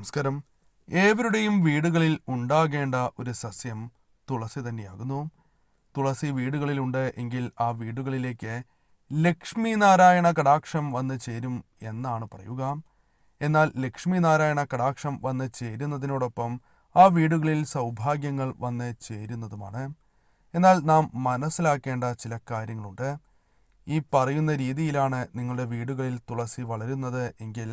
നമസ്കാരം ഏവരുടെയും വീടുകളിൽ ഉണ്ടാകേണ്ട ഒരു സസ്യം തുളസി തന്നെയാകുന്നു തുളസി വീടുകളിലുണ്ട് എങ്കിൽ ആ വീടുകളിലേക്ക് ലക്ഷ്മി നാരായണ കടാക്ഷം വന്ന് ചേരും എന്നാണ് പറയുക എന്നാൽ ലക്ഷ്മി നാരായണ കടാക്ഷം വന്ന് ചേരുന്നതിനോടൊപ്പം ആ വീടുകളിൽ സൗഭാഗ്യങ്ങൾ വന്ന് ചേരുന്നതുമാണ് എന്നാൽ നാം മനസ്സിലാക്കേണ്ട ചില കാര്യങ്ങളുണ്ട് ഈ പറയുന്ന രീതിയിലാണ് നിങ്ങളുടെ വീടുകളിൽ തുളസി വളരുന്നത് എങ്കിൽ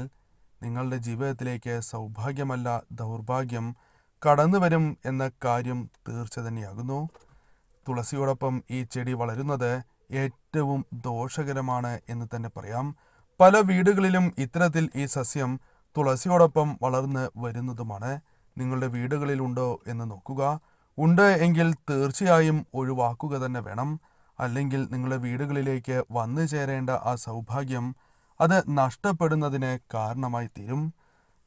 നിങ്ങളുടെ ജീവിതത്തിലേക്ക് സൗഭാഗ്യമല്ല ദൗർഭാഗ്യം കടന്നു വരും എന്ന കാര്യം തീർച്ച തന്നെയാകുന്നു തുളസിയോടൊപ്പം ഈ ചെടി വളരുന്നത് ഏറ്റവും ദോഷകരമാണ് എന്ന് തന്നെ പറയാം പല വീടുകളിലും ഇത്തരത്തിൽ ഈ സസ്യം തുളസിയോടൊപ്പം വളർന്ന് വരുന്നതുമാണ് നിങ്ങളുടെ വീടുകളിലുണ്ടോ എന്ന് നോക്കുക ഉണ്ട് എങ്കിൽ തീർച്ചയായും ഒഴിവാക്കുക തന്നെ വേണം അല്ലെങ്കിൽ നിങ്ങളുടെ വീടുകളിലേക്ക് വന്നു ചേരേണ്ട ആ സൗഭാഗ്യം അത് നഷ്ടപ്പെടുന്നതിന് കാരണമായി തീരും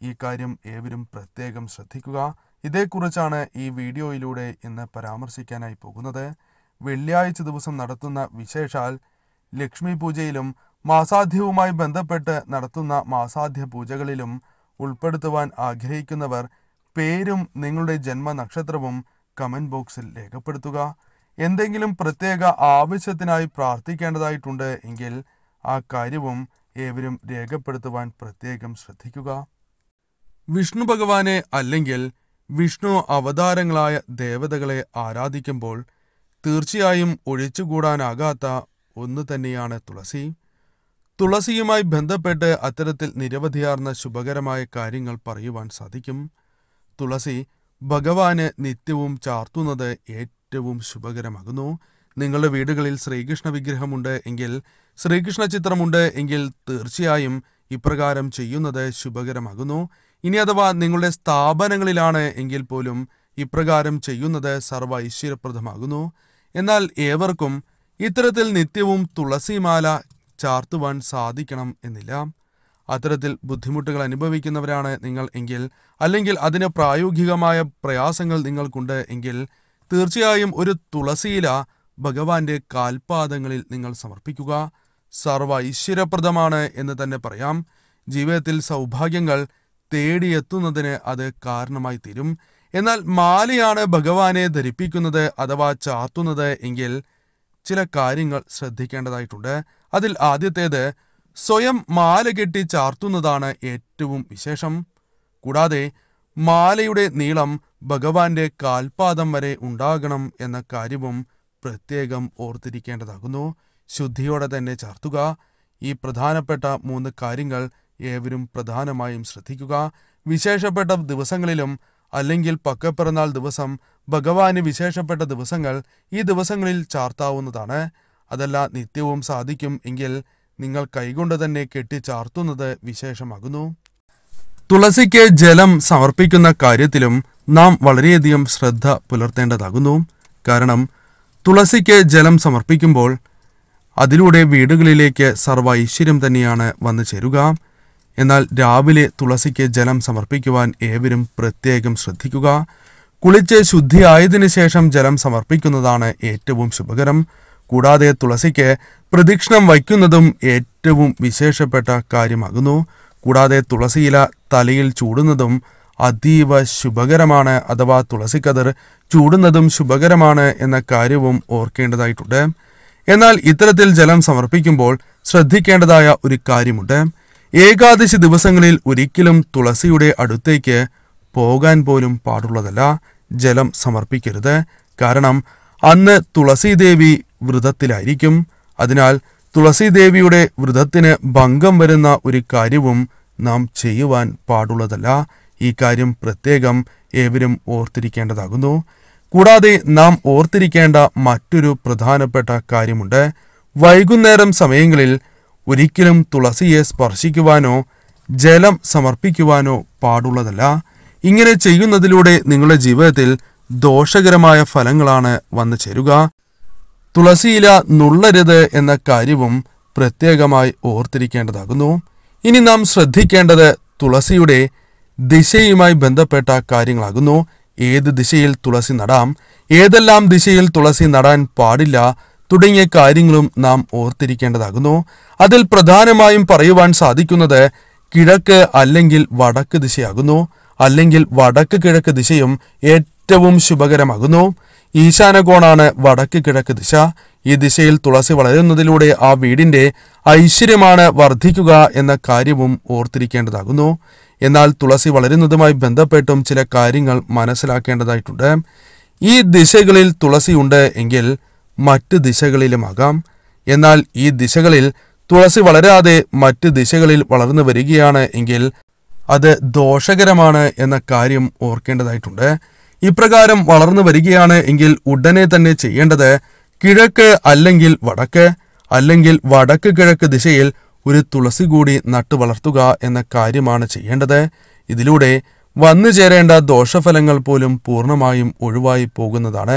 ഈ കാര്യം ഏവരും പ്രത്യേകം ശ്രദ്ധിക്കുക ഇതേക്കുറിച്ചാണ് ഈ വീഡിയോയിലൂടെ ഇന്ന് പരാമർശിക്കാനായി പോകുന്നത് വെള്ളിയാഴ്ച ദിവസം നടത്തുന്ന വിശേഷാൽ ലക്ഷ്മി പൂജയിലും മാസാധ്യവുമായി ബന്ധപ്പെട്ട് നടത്തുന്ന മാസാധ്യ പൂജകളിലും ഉൾപ്പെടുത്തുവാൻ ആഗ്രഹിക്കുന്നവർ പേരും നിങ്ങളുടെ ജന്മനക്ഷത്രവും കമൻറ്റ് ബോക്സിൽ രേഖപ്പെടുത്തുക എന്തെങ്കിലും പ്രത്യേക ആവശ്യത്തിനായി പ്രാർത്ഥിക്കേണ്ടതായിട്ടുണ്ട് എങ്കിൽ ആ കാര്യവും ഏവരും രേഖപ്പെടുത്തുവാൻ പ്രത്യേകം ശ്രദ്ധിക്കുക വിഷ്ണു ഭഗവാനെ അല്ലെങ്കിൽ വിഷ്ണു അവതാരങ്ങളായ ദേവതകളെ ആരാധിക്കുമ്പോൾ തീർച്ചയായും ഒഴിച്ചുകൂടാനാകാത്ത ഒന്ന് തന്നെയാണ് തുളസി തുളസിയുമായി ബന്ധപ്പെട്ട് അത്തരത്തിൽ നിരവധിയാർന്ന ശുഭകരമായ കാര്യങ്ങൾ പറയുവാൻ സാധിക്കും തുളസി ഭഗവാന് നിത്യവും ചാർത്തുന്നത് ഏറ്റവും ശുഭകരമാകുന്നു നിങ്ങളുടെ വീടുകളിൽ ശ്രീകൃഷ്ണ വിഗ്രഹമുണ്ട് എങ്കിൽ ശ്രീകൃഷ്ണ ചിത്രമുണ്ട് എങ്കിൽ തീർച്ചയായും ഇപ്രകാരം ചെയ്യുന്നത് ശുഭകരമാകുന്നു ഇനി അഥവാ നിങ്ങളുടെ സ്ഥാപനങ്ങളിലാണ് എങ്കിൽ പോലും ഇപ്രകാരം ചെയ്യുന്നത് സർവ ഐശ്വര്യപ്രദമാകുന്നു എന്നാൽ ഏവർക്കും ഇത്തരത്തിൽ നിത്യവും തുളസിമാല ചാർത്തുവാൻ സാധിക്കണം എന്നില്ല അത്തരത്തിൽ ബുദ്ധിമുട്ടുകൾ അനുഭവിക്കുന്നവരാണ് നിങ്ങൾ എങ്കിൽ അല്ലെങ്കിൽ അതിന് പ്രായോഗികമായ പ്രയാസങ്ങൾ നിങ്ങൾക്കുണ്ട് എങ്കിൽ തീർച്ചയായും ഒരു തുളസിയില ഭഗവാന്റെ കാൽപാദങ്ങളിൽ നിങ്ങൾ സമർപ്പിക്കുക സർവ ഈശ്വരപ്രദമാണ് എന്ന് തന്നെ പറയാം ജീവിതത്തിൽ സൗഭാഗ്യങ്ങൾ തേടിയെത്തുന്നതിന് അത് കാരണമായി തീരും എന്നാൽ മാലയാണ് ഭഗവാനെ ധരിപ്പിക്കുന്നത് അഥവാ ചാത്തുന്നത് എങ്കിൽ ചില കാര്യങ്ങൾ ശ്രദ്ധിക്കേണ്ടതായിട്ടുണ്ട് അതിൽ ആദ്യത്തേത് സ്വയം മാല കെട്ടി ചാർത്തുന്നതാണ് ഏറ്റവും വിശേഷം കൂടാതെ മാലയുടെ നീളം ഭഗവാന്റെ കാൽപാദം വരെ ഉണ്ടാകണം എന്ന കാര്യവും പ്രത്യേകം ഓർത്തിരിക്കേണ്ടതാകുന്നു ശുദ്ധിയോടെ തന്നെ ചാർത്തുക ഈ പ്രധാനപ്പെട്ട മൂന്ന് കാര്യങ്ങൾ ഏവരും പ്രധാനമായും ശ്രദ്ധിക്കുക വിശേഷപ്പെട്ട ദിവസങ്ങളിലും അല്ലെങ്കിൽ പക്കപ്പിറന്നാൾ ദിവസം ഭഗവാന് വിശേഷപ്പെട്ട ദിവസങ്ങൾ ഈ ദിവസങ്ങളിൽ ചാർത്താവുന്നതാണ് അതല്ല നിത്യവും സാധിക്കും എങ്കിൽ നിങ്ങൾ കൈകൊണ്ട് തന്നെ കെട്ടി ചാർത്തുന്നത് വിശേഷമാകുന്നു തുളസിക്ക് ജലം സമർപ്പിക്കുന്ന കാര്യത്തിലും നാം വളരെയധികം ശ്രദ്ധ പുലർത്തേണ്ടതാകുന്നു കാരണം തുളസിക്ക് ജലം സമർപ്പിക്കുമ്പോൾ അതിലൂടെ വീടുകളിലേക്ക് സർവ ഐശ്വര്യം തന്നെയാണ് വന്നു ചേരുക എന്നാൽ രാവിലെ തുളസിക്ക് ജലം സമർപ്പിക്കുവാൻ ഏവരും പ്രത്യേകം ശ്രദ്ധിക്കുക കുളിച്ച് ശുദ്ധിയായതിനു ശേഷം ജലം സമർപ്പിക്കുന്നതാണ് ഏറ്റവും ശുഭകരം കൂടാതെ തുളസിക്ക് പ്രദക്ഷിണം വയ്ക്കുന്നതും ഏറ്റവും വിശേഷപ്പെട്ട കാര്യമാകുന്നു കൂടാതെ തുളസിയില തലയിൽ ചൂടുന്നതും അതീവ ശുഭകരമാണ് അഥവാ തുളസിക്കതിർ ചൂടുന്നതും ശുഭകരമാണ് എന്ന കാര്യവും ഓർക്കേണ്ടതായിട്ടുണ്ട് എന്നാൽ ഇത്തരത്തിൽ ജലം സമർപ്പിക്കുമ്പോൾ ശ്രദ്ധിക്കേണ്ടതായ ഒരു കാര്യമുണ്ട് ഏകാദശി ദിവസങ്ങളിൽ ഒരിക്കലും തുളസിയുടെ അടുത്തേക്ക് പോകാൻ പോലും പാടുള്ളതല്ല ജലം സമർപ്പിക്കരുത് കാരണം അന്ന് തുളസീദേവി വ്രതത്തിലായിരിക്കും അതിനാൽ തുളസീദേവിയുടെ വ്രതത്തിന് ഭംഗം വരുന്ന ഒരു കാര്യവും നാം ചെയ്യുവാൻ പാടുള്ളതല്ല ഈ കാര്യം പ്രത്യേകം ഏവരും ഓർത്തിരിക്കേണ്ടതാകുന്നു കൂടാതെ നാം ഓർത്തിരിക്കേണ്ട മറ്റൊരു പ്രധാനപ്പെട്ട കാര്യമുണ്ട് വൈകുന്നേരം സമയങ്ങളിൽ ഒരിക്കലും തുളസിയെ സ്പർശിക്കുവാനോ ജലം സമർപ്പിക്കുവാനോ പാടുള്ളതല്ല ഇങ്ങനെ ചെയ്യുന്നതിലൂടെ നിങ്ങളുടെ ജീവിതത്തിൽ ദോഷകരമായ ഫലങ്ങളാണ് വന്നു ചേരുക തുളസിയില നുള്ളരുത് എന്ന കാര്യവും പ്രത്യേകമായി ഓർത്തിരിക്കേണ്ടതാകുന്നു ഇനി നാം ശ്രദ്ധിക്കേണ്ടത് തുളസിയുടെ ദിശയുമായി ബന്ധപ്പെട്ട കാര്യങ്ങളാകുന്നു ഏത് ദിശയിൽ തുളസി നടാം ഏതെല്ലാം ദിശയിൽ തുളസി നടാൻ പാടില്ല തുടങ്ങിയ കാര്യങ്ങളും നാം ഓർത്തിരിക്കേണ്ടതാകുന്നു അതിൽ പ്രധാനമായും പറയുവാൻ സാധിക്കുന്നത് കിഴക്ക് അല്ലെങ്കിൽ വടക്ക് ദിശയാകുന്നു അല്ലെങ്കിൽ വടക്ക് കിഴക്ക് ദിശയും ഏറ്റവും ശുഭകരമാകുന്നു ഈശാനകോണാണ് വടക്ക് കിഴക്ക് ദിശ ഈ ദിശയിൽ തുളസി വളരുന്നതിലൂടെ ആ വീടിന്റെ ഐശ്വര്യമാണ് വർദ്ധിക്കുക എന്ന കാര്യവും ഓർത്തിരിക്കേണ്ടതാകുന്നു എന്നാൽ തുളസി വളരുന്നതുമായി ബന്ധപ്പെട്ടും ചില കാര്യങ്ങൾ മനസ്സിലാക്കേണ്ടതായിട്ടുണ്ട് ഈ ദിശകളിൽ തുളസി ഉണ്ട് എങ്കിൽ മറ്റ് ദിശകളിലുമാകാം എന്നാൽ ഈ ദിശകളിൽ തുളസി വളരാതെ മറ്റ് ദിശകളിൽ വളർന്നു വരികയാണ് എങ്കിൽ അത് ദോഷകരമാണ് എന്ന കാര്യം ഓർക്കേണ്ടതായിട്ടുണ്ട് ഇപ്രകാരം വളർന്നു വരികയാണ് എങ്കിൽ ഉടനെ തന്നെ ചെയ്യേണ്ടത് കിഴക്ക് അല്ലെങ്കിൽ വടക്ക് അല്ലെങ്കിൽ വടക്ക് കിഴക്ക് ദിശയിൽ ഒരു തുളസി കൂടി നട്ടു വളർത്തുക എന്ന കാര്യമാണ് ചെയ്യേണ്ടത് ഇതിലൂടെ വന്നു ചേരേണ്ട ദോഷഫലങ്ങൾ പോലും പൂർണ്ണമായും ഒഴിവായി പോകുന്നതാണ്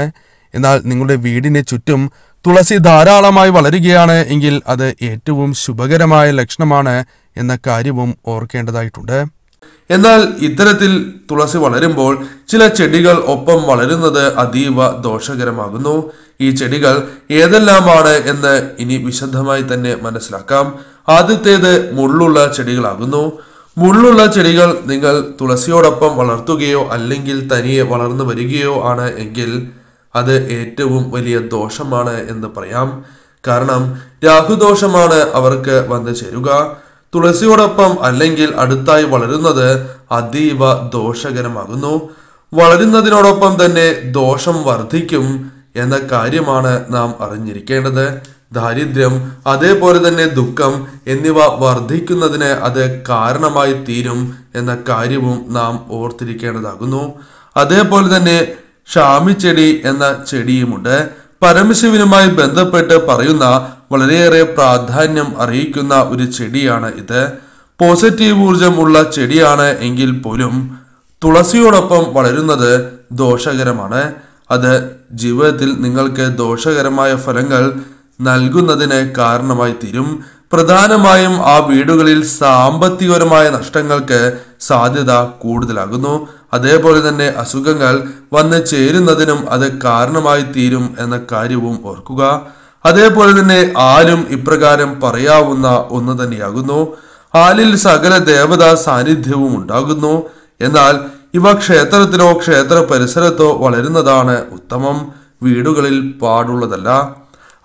എന്നാൽ നിങ്ങളുടെ വീടിന് ചുറ്റും തുളസി ധാരാളമായി വളരുകയാണ് എങ്കിൽ അത് ഏറ്റവും ശുഭകരമായ ലക്ഷണമാണ് എന്ന കാര്യവും ഓർക്കേണ്ടതായിട്ടുണ്ട് എന്നാൽ ഇത്തരത്തിൽ തുളസി വളരുമ്പോൾ ചില ചെടികൾ ഒപ്പം വളരുന്നത് അതീവ ദോഷകരമാകുന്നു ഈ ചെടികൾ ഏതെല്ലാമാണ് എന്ന് ഇനി വിശദമായി തന്നെ മനസ്സിലാക്കാം ആദ്യത്തേത് മുള്ളുള്ള ചെടികളാകുന്നു മുള്ളുള്ള ചെടികൾ നിങ്ങൾ തുളസിയോടൊപ്പം വളർത്തുകയോ അല്ലെങ്കിൽ തനിയെ വളർന്നു വരികയോ ആണ് എങ്കിൽ അത് ഏറ്റവും വലിയ ദോഷമാണ് എന്ന് പറയാം കാരണം രാഹുദോഷമാണ് അവർക്ക് വന്നു ചേരുക തുളസിയോടൊപ്പം അല്ലെങ്കിൽ അടുത്തായി വളരുന്നത് അതീവ ദോഷകരമാകുന്നു വളരുന്നതിനോടൊപ്പം തന്നെ ദോഷം വർദ്ധിക്കും എന്ന കാര്യമാണ് നാം അറിഞ്ഞിരിക്കേണ്ടത് ദാരിദ്ര്യം അതേപോലെ തന്നെ ദുഃഖം എന്നിവ വർദ്ധിക്കുന്നതിന് അത് കാരണമായി തീരും എന്ന കാര്യവും നാം ഓർത്തിരിക്കേണ്ടതാകുന്നു അതേപോലെ തന്നെ ഷാമിച്ചെടി എന്ന ചെടിയുമുണ്ട് പരമശിവനുമായി ബന്ധപ്പെട്ട് പറയുന്ന വളരെയേറെ പ്രാധാന്യം അറിയിക്കുന്ന ഒരു ചെടിയാണ് ഇത് പോസിറ്റീവ് ഊർജം ഉള്ള ചെടിയാണ് എങ്കിൽ പോലും തുളസിയോടൊപ്പം വളരുന്നത് ദോഷകരമാണ് അത് ജീവിതത്തിൽ നിങ്ങൾക്ക് ദോഷകരമായ ഫലങ്ങൾ നൽകുന്നതിന് കാരണമായി തീരും പ്രധാനമായും ആ വീടുകളിൽ സാമ്പത്തികപരമായ നഷ്ടങ്ങൾക്ക് സാധ്യത കൂടുതലാകുന്നു അതേപോലെ തന്നെ അസുഖങ്ങൾ വന്ന് ചേരുന്നതിനും അത് കാരണമായി തീരും എന്ന കാര്യവും ഓർക്കുക അതേപോലെ തന്നെ ആലും ഇപ്രകാരം പറയാവുന്ന ഒന്ന് തന്നെയാകുന്നു ആലിൽ സകല ദേവതാ സാന്നിധ്യവും ഉണ്ടാകുന്നു എന്നാൽ ഇവ ക്ഷേത്രത്തിനോ ക്ഷേത്ര പരിസരത്തോ വളരുന്നതാണ് ഉത്തമം വീടുകളിൽ പാടുള്ളതല്ല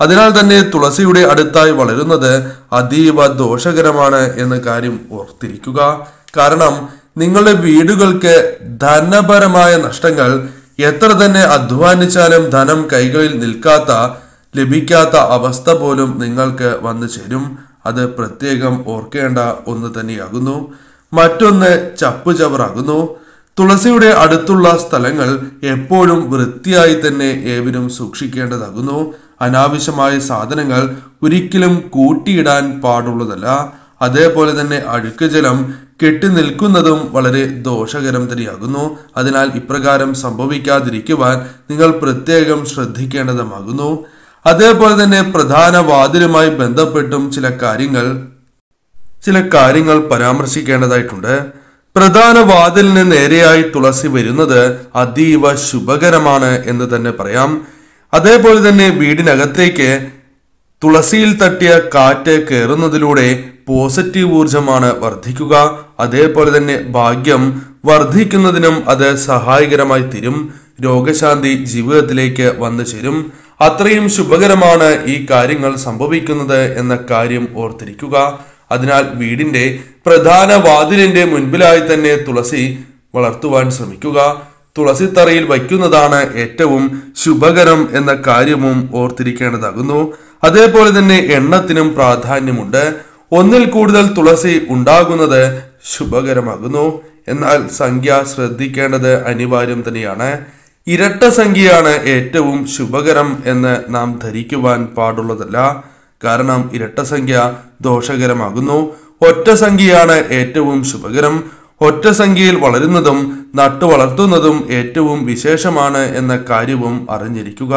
അതിനാൽ തന്നെ തുളസിയുടെ അടുത്തായി വളരുന്നത് അതീവ ദോഷകരമാണ് എന്ന കാര്യം ഓർത്തിരിക്കുക കാരണം നിങ്ങളുടെ വീടുകൾക്ക് ധനപരമായ നഷ്ടങ്ങൾ എത്ര തന്നെ അധ്വാനിച്ചാലും ധനം കൈകളിൽ നിൽക്കാത്ത ലഭിക്കാത്ത അവസ്ഥ പോലും നിങ്ങൾക്ക് വന്നു ചേരും അത് പ്രത്യേകം ഓർക്കേണ്ട ഒന്ന് തന്നെയാകുന്നു മറ്റൊന്ന് ചപ്പുചവറാകുന്നു തുളസിയുടെ അടുത്തുള്ള സ്ഥലങ്ങൾ എപ്പോഴും വൃത്തിയായി തന്നെ ഏവരും സൂക്ഷിക്കേണ്ടതാകുന്നു അനാവശ്യമായ സാധനങ്ങൾ ഒരിക്കലും കൂട്ടിയിടാൻ പാടുള്ളതല്ല അതേപോലെ തന്നെ അഴുക്ക് ജലം കെട്ടി നിൽക്കുന്നതും വളരെ ദോഷകരം തന്നെയാകുന്നു അതിനാൽ ഇപ്രകാരം സംഭവിക്കാതിരിക്കുവാൻ നിങ്ങൾ പ്രത്യേകം ശ്രദ്ധിക്കേണ്ടതുമാകുന്നു അതേപോലെ തന്നെ പ്രധാന വാതിലുമായി ബന്ധപ്പെട്ടും ചില കാര്യങ്ങൾ ചില കാര്യങ്ങൾ പരാമർശിക്കേണ്ടതായിട്ടുണ്ട് പ്രധാന വാതിലിന് നേരെയായി തുളസി വരുന്നത് അതീവ ശുഭകരമാണ് എന്ന് തന്നെ പറയാം അതേപോലെ തന്നെ വീടിനകത്തേക്ക് തുളസിയിൽ തട്ടിയ കാറ്റ് കയറുന്നതിലൂടെ പോസിറ്റീവ് ഊർജമാണ് വർദ്ധിക്കുക അതേപോലെ തന്നെ ഭാഗ്യം വർദ്ധിക്കുന്നതിനും അത് സഹായകരമായി തീരും രോഗശാന്തി ജീവിതത്തിലേക്ക് വന്നു ചേരും അത്രയും ശുഭകരമാണ് ഈ കാര്യങ്ങൾ സംഭവിക്കുന്നത് എന്ന കാര്യം ഓർത്തിരിക്കുക അതിനാൽ വീടിന്റെ പ്രധാന വാതിലിന്റെ മുൻപിലായി തന്നെ തുളസി വളർത്തുവാൻ ശ്രമിക്കുക തുളസിത്തറയിൽ വയ്ക്കുന്നതാണ് ഏറ്റവും ശുഭകരം എന്ന കാര്യവും ഓർത്തിരിക്കേണ്ടതാകുന്നു അതേപോലെ തന്നെ എണ്ണത്തിനും പ്രാധാന്യമുണ്ട് ഒന്നിൽ കൂടുതൽ തുളസി ഉണ്ടാകുന്നത് ശുഭകരമാകുന്നു എന്നാൽ സംഖ്യ ശ്രദ്ധിക്കേണ്ടത് അനിവാര്യം തന്നെയാണ് ഇരട്ട സംഖ്യയാണ് ഏറ്റവും ശുഭകരം എന്ന് നാം ധരിക്കുവാൻ പാടുള്ളതല്ല കാരണം ഇരട്ട സംഖ്യ ദോഷകരമാകുന്നു ഒറ്റ സംഖ്യയാണ് ഏറ്റവും ശുഭകരം ഒറ്റ സംഖ്യയിൽ വളരുന്നതും നട്ടു വളർത്തുന്നതും ഏറ്റവും വിശേഷമാണ് എന്ന കാര്യവും അറിഞ്ഞിരിക്കുക